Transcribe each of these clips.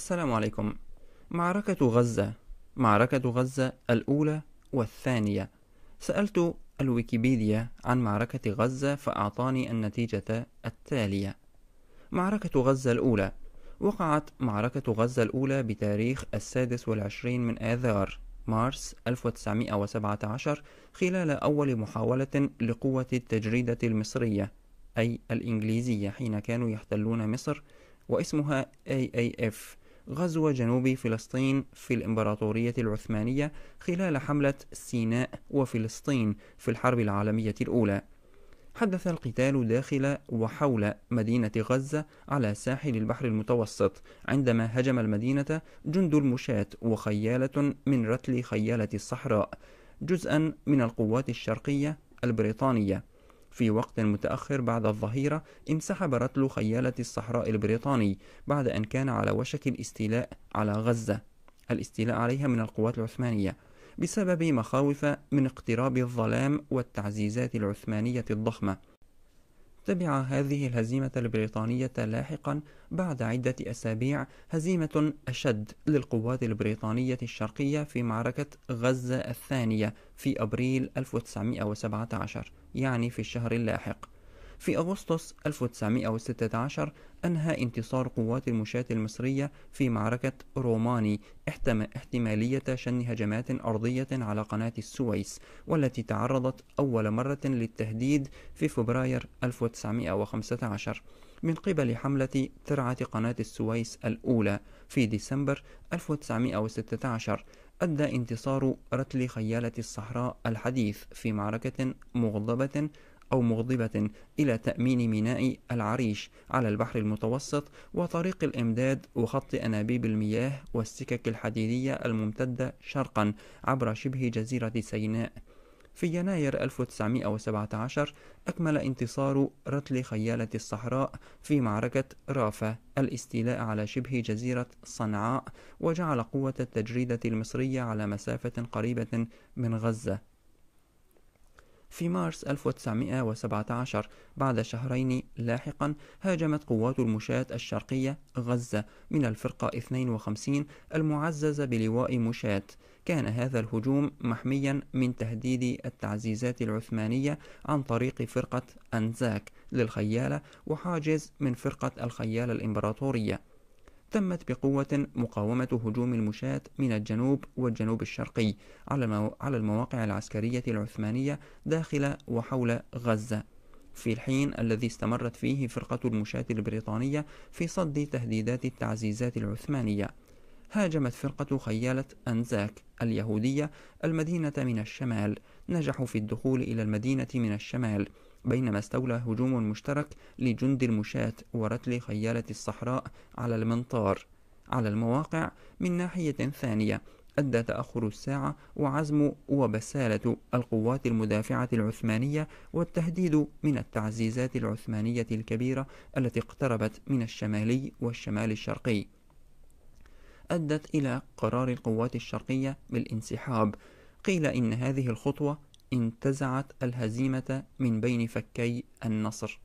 السلام عليكم معركة غزة معركة غزة الأولى والثانية سألت الويكيبيديا عن معركة غزة فأعطاني النتيجة التالية معركة غزة الأولى وقعت معركة غزة الأولى بتاريخ السادس والعشرين من آذار مارس 1917 خلال أول محاولة لقوة التجريدة المصرية أي الإنجليزية حين كانوا يحتلون مصر واسمها AAF غزو جنوب فلسطين في الإمبراطورية العثمانية خلال حملة سيناء وفلسطين في الحرب العالمية الأولى حدث القتال داخل وحول مدينة غزة على ساحل البحر المتوسط عندما هجم المدينة جند المشاة وخيالة من رتل خيالة الصحراء جزءا من القوات الشرقية البريطانية في وقت متأخر بعد الظهيرة انسحب رتل خيالة الصحراء البريطاني بعد أن كان على وشك الاستيلاء على غزة الاستيلاء عليها من القوات العثمانية بسبب مخاوف من اقتراب الظلام والتعزيزات العثمانية الضخمة تبع هذه الهزيمة البريطانية لاحقا بعد عدة أسابيع هزيمة أشد للقوات البريطانية الشرقية في معركة غزة الثانية في أبريل 1917 يعني في الشهر اللاحق في أغسطس 1916 أنهى انتصار قوات المشاة المصرية في معركة روماني احتمالية شن هجمات أرضية على قناة السويس والتي تعرضت أول مرة للتهديد في فبراير 1915 من قبل حملة ترعة قناة السويس الأولى في ديسمبر 1916 أدى انتصار رتل خيالة الصحراء الحديث في معركة مغضبة أو مغضبة إلى تأمين ميناء العريش على البحر المتوسط وطريق الإمداد وخط أنابيب المياه والسكك الحديدية الممتدة شرقا عبر شبه جزيرة سيناء في يناير 1917 أكمل انتصار رتل خيالة الصحراء في معركة رافة الاستيلاء على شبه جزيرة صنعاء وجعل قوة التجريدة المصرية على مسافة قريبة من غزة في مارس 1917 بعد شهرين لاحقا هاجمت قوات المشاة الشرقية غزة من الفرقة 52 المعززة بلواء مشاة كان هذا الهجوم محميا من تهديد التعزيزات العثمانية عن طريق فرقة أنزاك للخيالة وحاجز من فرقة الخيالة الإمبراطورية تمت بقوة مقاومة هجوم المشاة من الجنوب والجنوب الشرقي على المواقع العسكرية العثمانية داخل وحول غزة في الحين الذي استمرت فيه فرقة المشاة البريطانية في صد تهديدات التعزيزات العثمانية هاجمت فرقة خيالة أنزاك اليهودية المدينة من الشمال نجحوا في الدخول إلى المدينة من الشمال بينما استولى هجوم مشترك لجند المشاة ورتل خيالة الصحراء على المنطار على المواقع من ناحية ثانية أدى تأخر الساعة وعزم وبسالة القوات المدافعة العثمانية والتهديد من التعزيزات العثمانية الكبيرة التي اقتربت من الشمالي والشمال الشرقي أدت إلى قرار القوات الشرقية بالانسحاب قيل إن هذه الخطوة انتزعت الهزيمة من بين فكي النصر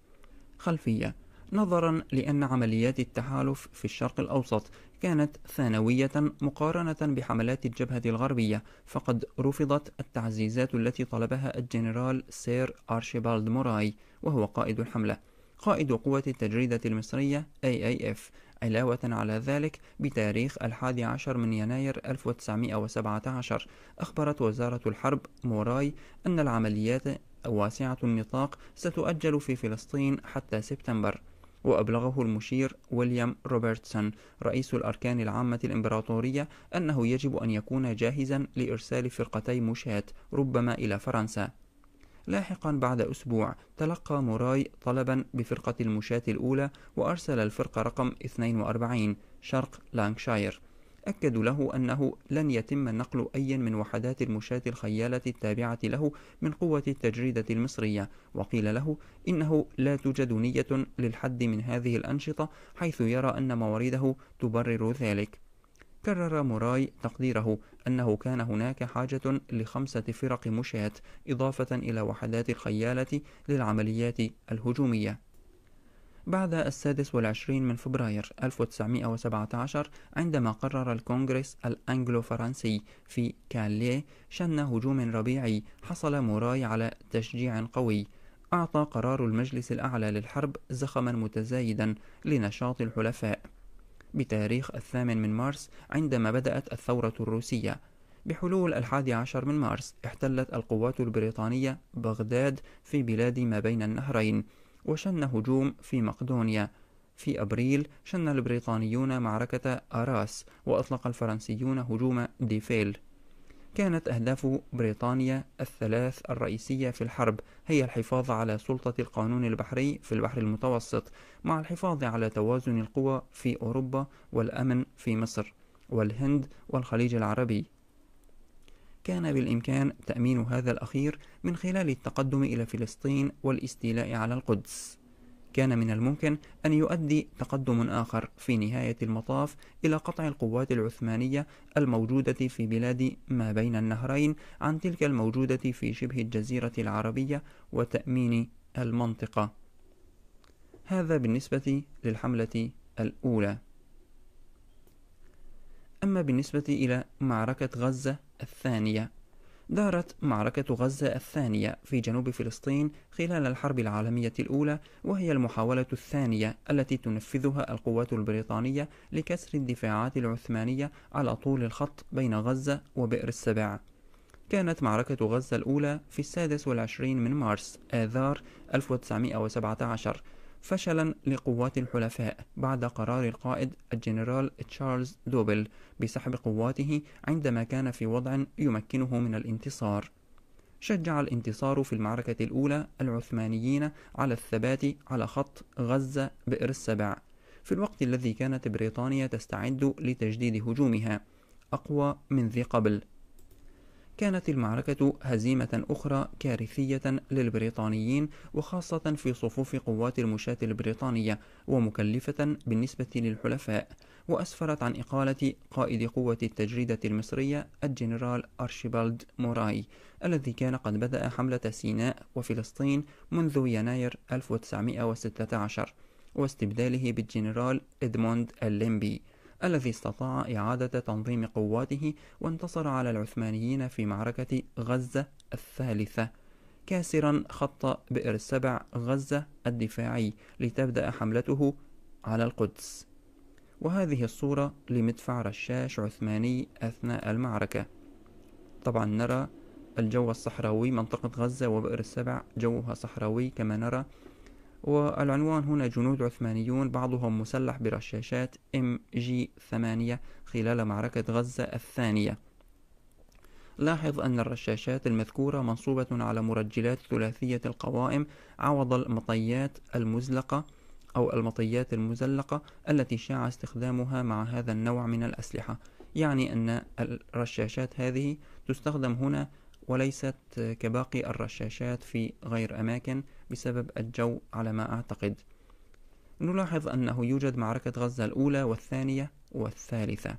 خلفية نظرا لأن عمليات التحالف في الشرق الأوسط كانت ثانوية مقارنة بحملات الجبهة الغربية فقد رفضت التعزيزات التي طلبها الجنرال سير أرشيبالد موراي وهو قائد الحملة قائد قوة التجريدة المصرية AAF علاوة على ذلك بتاريخ الحادي عشر من يناير 1917 أخبرت وزارة الحرب موراي أن العمليات واسعة النطاق ستؤجل في فلسطين حتى سبتمبر وأبلغه المشير ويليام روبرتسون رئيس الأركان العامة الإمبراطورية أنه يجب أن يكون جاهزا لإرسال فرقتي مشاة ربما إلى فرنسا لاحقا بعد أسبوع تلقى موراي طلبا بفرقة المشاة الأولى وأرسل الفرقة رقم 42 شرق لانكشاير أكدوا له أنه لن يتم نقل أي من وحدات المشاة الخيالة التابعة له من قوة التجريدة المصرية وقيل له إنه لا توجد نية للحد من هذه الأنشطة حيث يرى أن موارده تبرر ذلك كرر موراي تقديره أنه كان هناك حاجة لخمسة فرق مشاة إضافة إلى وحدات الخيالة للعمليات الهجومية بعد السادس والعشرين من فبراير 1917 عندما قرر الكونغرس الأنجلو فرنسي في كاليه شن هجوم ربيعي حصل موراي على تشجيع قوي أعطى قرار المجلس الأعلى للحرب زخما متزايدا لنشاط الحلفاء بتاريخ الثامن من مارس عندما بدأت الثورة الروسية بحلول الحادي عشر من مارس احتلت القوات البريطانية بغداد في بلاد ما بين النهرين وشن هجوم في مقدونيا في أبريل شن البريطانيون معركة أراس وأطلق الفرنسيون هجوم ديفيل كانت أهداف بريطانيا الثلاث الرئيسية في الحرب هي الحفاظ على سلطة القانون البحري في البحر المتوسط مع الحفاظ على توازن القوى في أوروبا والأمن في مصر والهند والخليج العربي كان بالإمكان تأمين هذا الأخير من خلال التقدم إلى فلسطين والاستيلاء على القدس كان من الممكن أن يؤدي تقدم آخر في نهاية المطاف إلى قطع القوات العثمانية الموجودة في بلاد ما بين النهرين عن تلك الموجودة في شبه الجزيرة العربية وتأمين المنطقة. هذا بالنسبة للحملة الأولى. أما بالنسبة إلى معركة غزة الثانية دارت معركة غزة الثانية في جنوب فلسطين خلال الحرب العالمية الأولى وهي المحاولة الثانية التي تنفذها القوات البريطانية لكسر الدفاعات العثمانية على طول الخط بين غزة وبئر السبع كانت معركة غزة الأولى في السادس والعشرين من مارس آذار 1917 فشلا لقوات الحلفاء بعد قرار القائد الجنرال تشارلز دوبل بسحب قواته عندما كان في وضع يمكنه من الانتصار شجع الانتصار في المعركة الأولى العثمانيين على الثبات على خط غزة بئر السبع في الوقت الذي كانت بريطانيا تستعد لتجديد هجومها أقوى من ذي قبل كانت المعركة هزيمة أخرى كارثية للبريطانيين وخاصة في صفوف قوات المشاة البريطانية ومكلفة بالنسبة للحلفاء وأسفرت عن إقالة قائد قوة التجريدة المصرية الجنرال أرشيبالد موراي الذي كان قد بدأ حملة سيناء وفلسطين منذ يناير 1916 واستبداله بالجنرال إدموند الليمبي الذي استطاع إعادة تنظيم قواته وانتصر على العثمانيين في معركة غزة الثالثة كاسرا خط بئر السبع غزة الدفاعي لتبدأ حملته على القدس وهذه الصورة لمدفع رشاش عثماني أثناء المعركة طبعا نرى الجو الصحراوي منطقة غزة وبئر السبع جوها صحراوي كما نرى والعنوان هنا جنود عثمانيون بعضهم مسلح برشاشات ام جي 8 خلال معركة غزة الثانية لاحظ أن الرشاشات المذكورة منصوبة على مرجلات ثلاثية القوائم عوض المطيات المزلقة أو المطيات المزلقة التي شاع استخدامها مع هذا النوع من الأسلحة يعني أن الرشاشات هذه تستخدم هنا وليست كباقي الرشاشات في غير أماكن بسبب الجو على ما أعتقد نلاحظ أنه يوجد معركة غزة الأولى والثانية والثالثة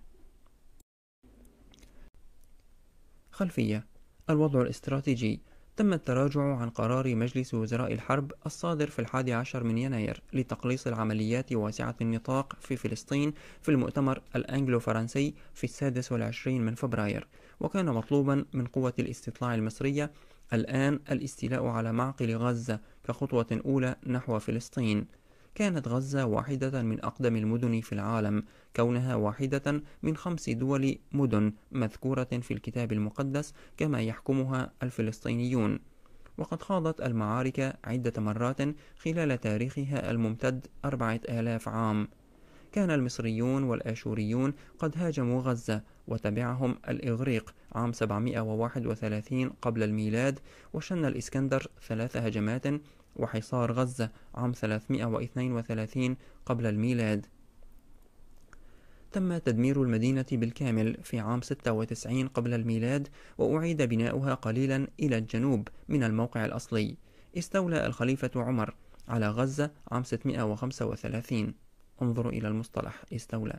خلفية الوضع الاستراتيجي تم التراجع عن قرار مجلس وزراء الحرب الصادر في الحادي عشر من يناير لتقليص العمليات واسعة النطاق في فلسطين في المؤتمر الأنجلو فرنسي في السادس والعشرين من فبراير وكان مطلوبا من قوة الاستطلاع المصرية الآن الاستيلاء على معقل غزة كخطوة أولى نحو فلسطين كانت غزة واحدة من أقدم المدن في العالم كونها واحدة من خمس دول مدن مذكورة في الكتاب المقدس كما يحكمها الفلسطينيون وقد خاضت المعارك عدة مرات خلال تاريخها الممتد أربعة آلاف عام كان المصريون والآشوريون قد هاجموا غزة وتبعهم الإغريق عام 731 قبل الميلاد وشن الإسكندر ثلاث هجمات وحصار غزة عام 332 قبل الميلاد تم تدمير المدينة بالكامل في عام 96 قبل الميلاد وأعيد بناؤها قليلا إلى الجنوب من الموقع الأصلي استولى الخليفة عمر على غزة عام 635 انظروا إلى المصطلح استولى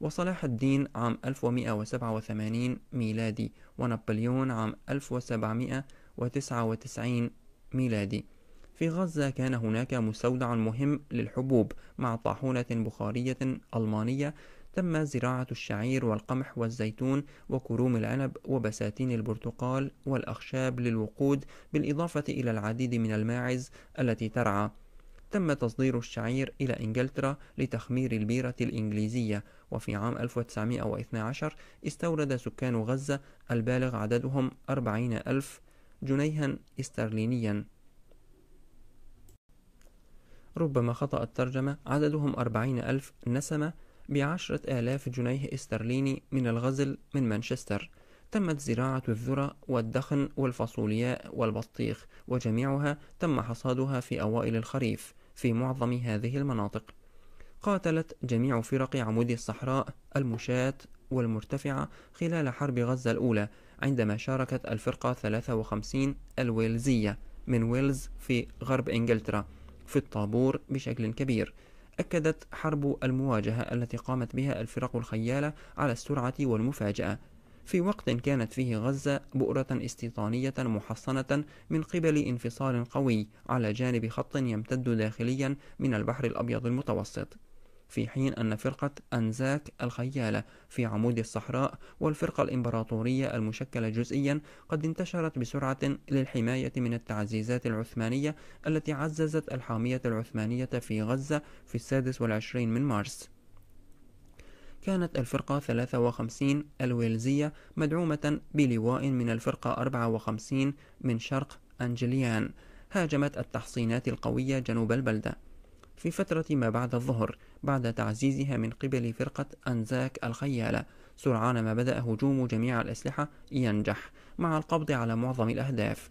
وصلاح الدين عام 1187 ميلادي ونابليون عام 1799 ميلادي في غزة كان هناك مستودع مهم للحبوب مع طاحونة بخارية ألمانية تم زراعة الشعير والقمح والزيتون وكروم العنب وبساتين البرتقال والأخشاب للوقود بالإضافة إلى العديد من الماعز التي ترعى تم تصدير الشعير إلى إنجلترا لتخمير البيرة الإنجليزية وفي عام 1912 استورد سكان غزة البالغ عددهم 40 ألف جنيها استرلينيا ربما خطأ الترجمة عددهم 40 ألف نسمة بعشرة آلاف جنيه استرليني من الغزل من مانشستر تمت زراعة الذرة والدخن والفاصولياء والبطيخ وجميعها تم حصادها في أوائل الخريف في معظم هذه المناطق قاتلت جميع فرق عمود الصحراء المشاة والمرتفعة خلال حرب غزة الأولى عندما شاركت الفرقة 53 الويلزية من ويلز في غرب إنجلترا في الطابور بشكل كبير أكدت حرب المواجهة التي قامت بها الفرق الخيالة على السرعة والمفاجأة في وقت كانت فيه غزة بؤرة استيطانية محصنة من قبل انفصال قوي على جانب خط يمتد داخليا من البحر الأبيض المتوسط في حين أن فرقة أنزاك الخيالة في عمود الصحراء والفرقة الإمبراطورية المشكلة جزئيا قد انتشرت بسرعة للحماية من التعزيزات العثمانية التي عززت الحامية العثمانية في غزة في السادس والعشرين من مارس كانت الفرقة 53 الويلزية مدعومة بلواء من الفرقة 54 من شرق أنجليان هاجمت التحصينات القوية جنوب البلدة في فترة ما بعد الظهر بعد تعزيزها من قبل فرقة أنزاك الخيالة سرعان ما بدأ هجوم جميع الأسلحة ينجح مع القبض على معظم الأهداف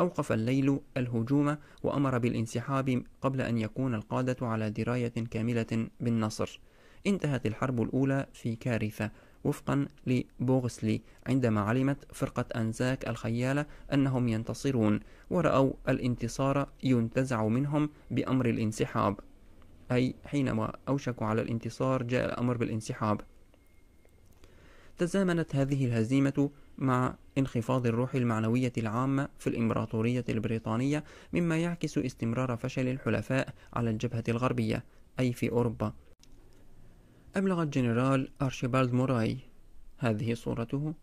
أوقف الليل الهجوم وأمر بالانسحاب قبل أن يكون القادة على دراية كاملة بالنصر انتهت الحرب الأولى في كارثة وفقا لبوغسلي عندما علمت فرقة أنزاك الخيالة أنهم ينتصرون ورأوا الانتصار ينتزع منهم بأمر الانسحاب أي حينما أوشكوا على الانتصار جاء الأمر بالانسحاب تزامنت هذه الهزيمة مع انخفاض الروح المعنوية العامة في الإمبراطورية البريطانية مما يعكس استمرار فشل الحلفاء على الجبهة الغربية أي في أوروبا أبلغ الجنرال أرشيبالد موراي هذه صورته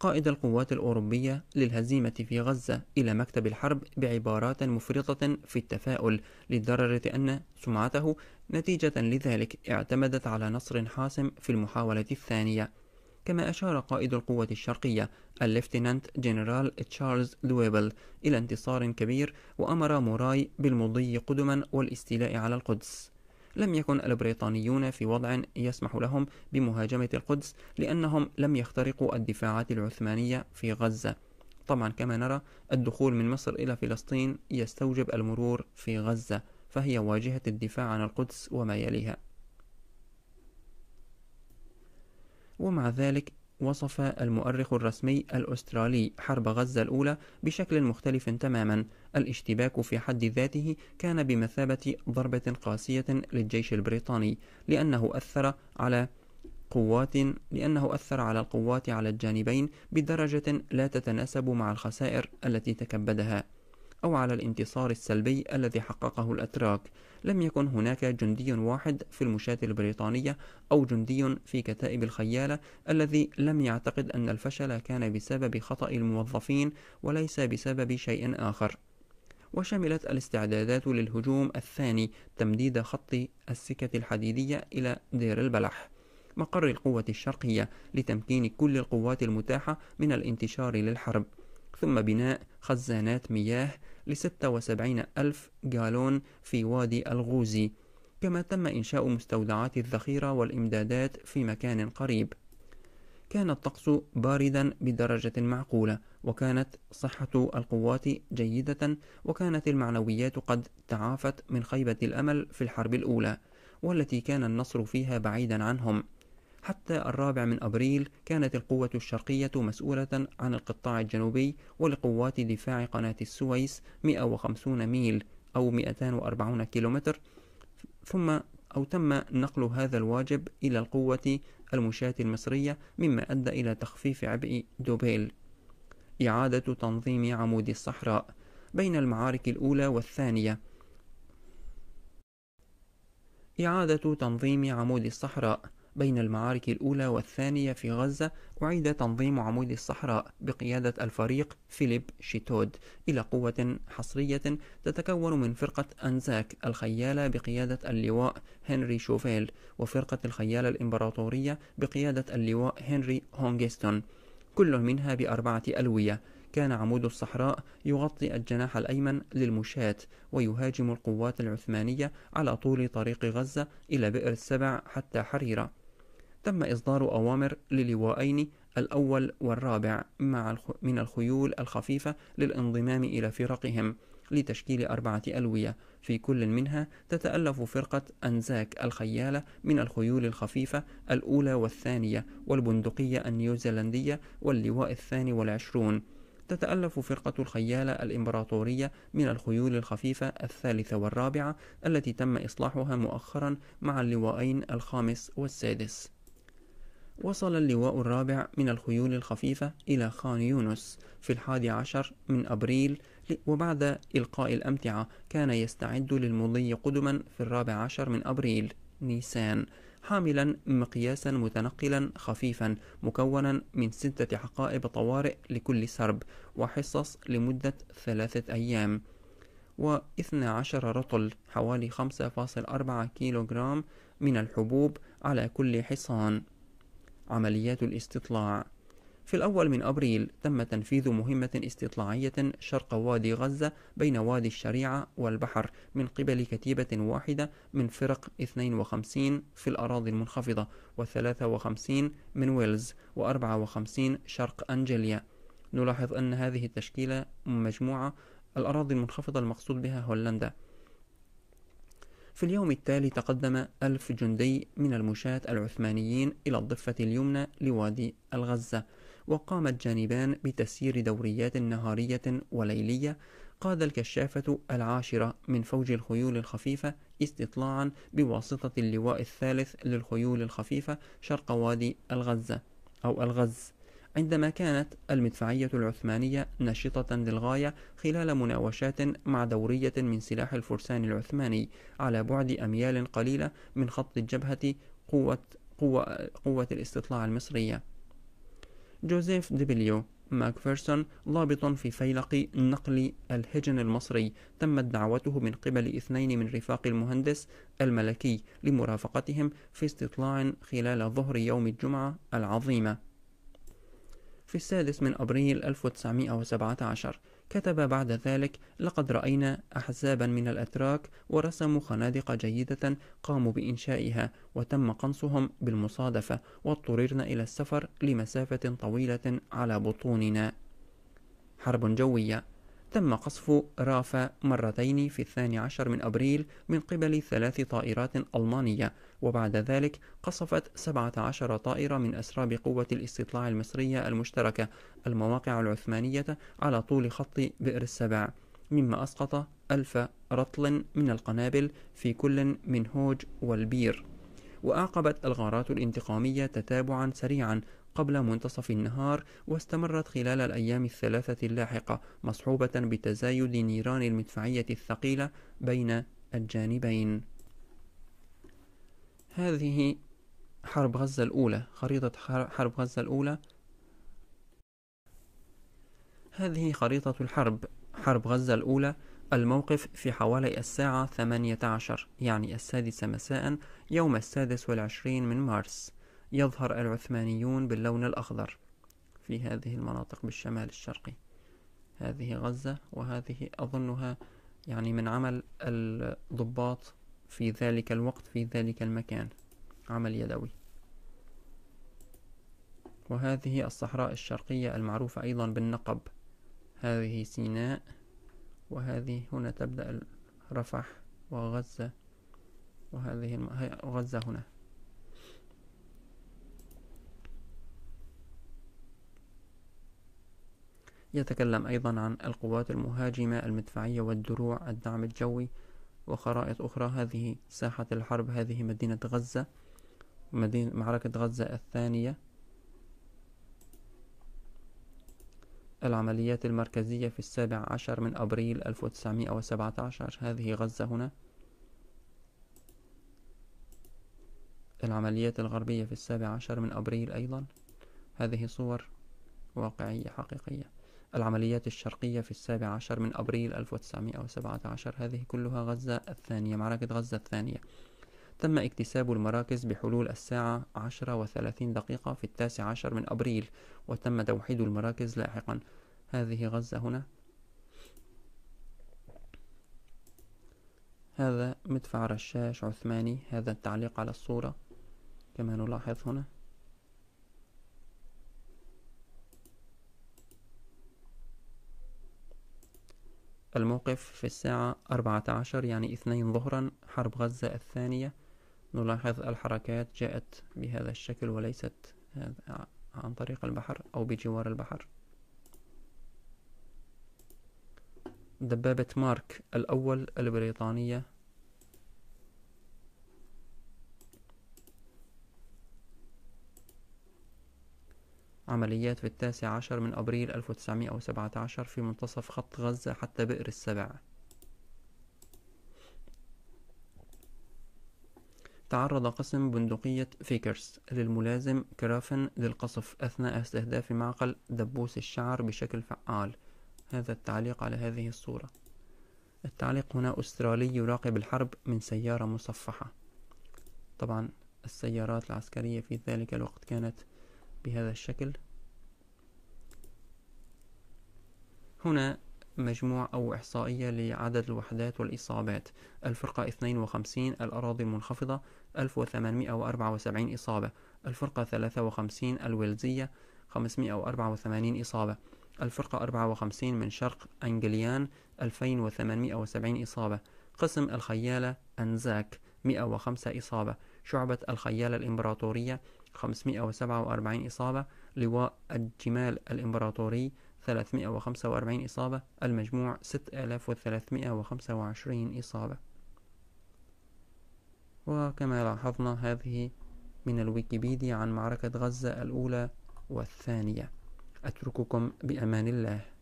قائد القوات الأوروبية للهزيمة في غزة إلى مكتب الحرب بعبارات مفرطة في التفاؤل لدرجة أن سمعته نتيجة لذلك اعتمدت على نصر حاسم في المحاولة الثانية كما أشار قائد القوة الشرقية الليفتنانت جنرال تشارلز دويبل إلى انتصار كبير وأمر موراي بالمضي قدما والاستيلاء على القدس لم يكن البريطانيون في وضع يسمح لهم بمهاجمة القدس لأنهم لم يخترقوا الدفاعات العثمانية في غزة طبعا كما نرى الدخول من مصر إلى فلسطين يستوجب المرور في غزة فهي واجهة الدفاع عن القدس وما يليها ومع ذلك وصف المؤرخ الرسمي الأسترالي حرب غزة الأولى بشكل مختلف تماما الاشتباك في حد ذاته كان بمثابة ضربة قاسية للجيش البريطاني لأنه أثر على قوات لأنه أثر على القوات على الجانبين بدرجة لا تتناسب مع الخسائر التي تكبدها أو على الانتصار السلبي الذي حققه الأتراك لم يكن هناك جندي واحد في المشاة البريطانية أو جندي في كتائب الخيالة الذي لم يعتقد أن الفشل كان بسبب خطأ الموظفين وليس بسبب شيء آخر وشملت الاستعدادات للهجوم الثاني تمديد خط السكة الحديدية إلى دير البلح مقر القوة الشرقية لتمكين كل القوات المتاحة من الانتشار للحرب ثم بناء خزانات مياه ل 76 ألف جالون في وادي الغوزي كما تم إنشاء مستودعات الذخيرة والإمدادات في مكان قريب كان الطقس باردا بدرجة معقولة وكانت صحة القوات جيدة وكانت المعنويات قد تعافت من خيبة الأمل في الحرب الأولى والتي كان النصر فيها بعيدا عنهم حتى الرابع من أبريل كانت القوة الشرقية مسؤولة عن القطاع الجنوبي ولقوات دفاع قناة السويس 150 ميل أو 240 كيلومتر ثم أو تم نقل هذا الواجب إلى القوة المشاة المصرية مما أدى إلى تخفيف عبء دوبيل إعادة تنظيم عمود الصحراء بين المعارك الأولى والثانية إعادة تنظيم عمود الصحراء بين المعارك الأولى والثانية في غزة أعيد تنظيم عمود الصحراء بقيادة الفريق فيليب شيتود إلى قوة حصرية تتكون من فرقة أنزاك الخيالة بقيادة اللواء هنري شوفيل وفرقة الخيالة الإمبراطورية بقيادة اللواء هنري هونغستون كل منها بأربعة ألوية كان عمود الصحراء يغطي الجناح الأيمن للمشاة ويهاجم القوات العثمانية على طول طريق غزة إلى بئر السبع حتى حريرة تم إصدار أوامر للواءين الأول والرابع مع من الخيول الخفيفة للانضمام إلى فرقهم لتشكيل أربعة ألوية في كل منها تتألف فرقة أنزاك الخيالة من الخيول الخفيفة الأولى والثانية والبندقية النيوزيلندية واللواء الثاني والعشرون تتألف فرقة الخيالة الإمبراطورية من الخيول الخفيفة الثالثة والرابعة التي تم إصلاحها مؤخرا مع اللواءين الخامس والسادس وصل اللواء الرابع من الخيول الخفيفة إلى خان يونس في الحادي عشر من أبريل وبعد إلقاء الأمتعة كان يستعد للمضي قدما في الرابع عشر من أبريل نيسان حاملا مقياسا متنقلا خفيفا مكونا من ستة حقائب طوارئ لكل سرب وحصص لمدة ثلاثة أيام أيام عشر رطل حوالي 5.4 كيلوغرام من الحبوب على كل حصان عمليات الاستطلاع في الأول من أبريل تم تنفيذ مهمة استطلاعية شرق وادي غزة بين وادي الشريعة والبحر من قبل كتيبة واحدة من فرق 52 في الأراضي المنخفضة و53 من ويلز و54 شرق أنجليا نلاحظ أن هذه التشكيلة مجموعة الأراضي المنخفضة المقصود بها هولندا في اليوم التالي تقدم ألف جندي من المشاة العثمانيين إلى الضفة اليمنى لوادي الغزة وقام الجانبان بتسيير دوريات نهارية وليلية قاد الكشافة العاشرة من فوج الخيول الخفيفة استطلاعا بواسطة اللواء الثالث للخيول الخفيفة شرق وادي الغزة أو الغز عندما كانت المدفعية العثمانية نشطة للغاية خلال مناوشات مع دورية من سلاح الفرسان العثماني على بعد أميال قليلة من خط الجبهة قوة, قوة, قوة الاستطلاع المصرية جوزيف ديبليو ماكفيرسون ضابط في فيلق نقل الهجن المصري تمت دعوته من قبل اثنين من رفاق المهندس الملكي لمرافقتهم في استطلاع خلال ظهر يوم الجمعة العظيمة في السادس من أبريل 1917 كتب بعد ذلك لقد رأينا أحزابا من الأتراك ورسموا خنادق جيدة قاموا بإنشائها وتم قنصهم بالمصادفة واضطررنا إلى السفر لمسافة طويلة على بطوننا حرب جوية تم قصف رافا مرتين في الثاني عشر من أبريل من قبل ثلاث طائرات ألمانية وبعد ذلك قصفت 17 طائرة من أسراب قوة الاستطلاع المصرية المشتركة المواقع العثمانية على طول خط بئر السبع مما أسقط ألف رطل من القنابل في كل من هوج والبير وأعقبت الغارات الانتقامية تتابعا سريعا قبل منتصف النهار واستمرت خلال الأيام الثلاثة اللاحقة مصحوبة بتزايد نيران المدفعية الثقيلة بين الجانبين هذه حرب غزة الأولى خريطة حرب غزة الأولى هذه خريطة الحرب حرب غزة الأولى الموقف في حوالي الساعة 18 يعني السادسة مساء يوم السادس والعشرين من مارس يظهر العثمانيون باللون الأخضر في هذه المناطق بالشمال الشرقي هذه غزة وهذه أظنها يعني من عمل الضباط في ذلك الوقت في ذلك المكان عمل يدوي وهذه الصحراء الشرقية المعروفة أيضا بالنقب هذه سيناء وهذه هنا تبدأ رفح وغزة وهذه غزة هنا يتكلم أيضا عن القوات المهاجمة المدفعية والدروع الدعم الجوي وخرائط أخرى هذه ساحة الحرب هذه مدينة غزة مدينة معركة غزة الثانية العمليات المركزية في السابع عشر من أبريل 1917 هذه غزة هنا العمليات الغربية في السابع عشر من أبريل أيضا هذه صور واقعية حقيقية العمليات الشرقية في السابع عشر من أبريل 1917 هذه كلها غزة الثانية معركة غزة الثانية تم اكتساب المراكز بحلول الساعة عشرة وثلاثين دقيقة في التاسع عشر من أبريل وتم توحيد المراكز لاحقا هذه غزة هنا هذا مدفع رشاش عثماني هذا التعليق على الصورة كما نلاحظ هنا الموقف في الساعة أربعة عشر يعني اثنين ظهرا حرب غزة الثانية نلاحظ الحركات جاءت بهذا الشكل وليست آه، عن طريق البحر أو بجوار البحر دبابة مارك الأول البريطانية عمليات في التاسع عشر من أبريل 1917 في منتصف خط غزة حتى بئر السبع تعرض قسم بندقية فيكرس للملازم كرافن للقصف أثناء استهداف معقل دبوس الشعر بشكل فعال هذا التعليق على هذه الصورة التعليق هنا أسترالي يراقب الحرب من سيارة مصفحة طبعا السيارات العسكرية في ذلك الوقت كانت بهذا الشكل هنا مجموع أو إحصائية لعدد الوحدات والإصابات الفرقة 52 الأراضي المنخفضة 1874 إصابة الفرقة 53 الويلزية 584 إصابة الفرقة 54 من شرق أنجليان 2870 إصابة قسم الخيالة أنزاك 105 إصابة شعبة الخيالة الإمبراطورية 547 إصابة لواء الجمال الإمبراطوري 345 إصابة المجموع 6325 إصابة وكما لاحظنا هذه من الويكيبيديا عن معركة غزة الأولى والثانية أترككم بأمان الله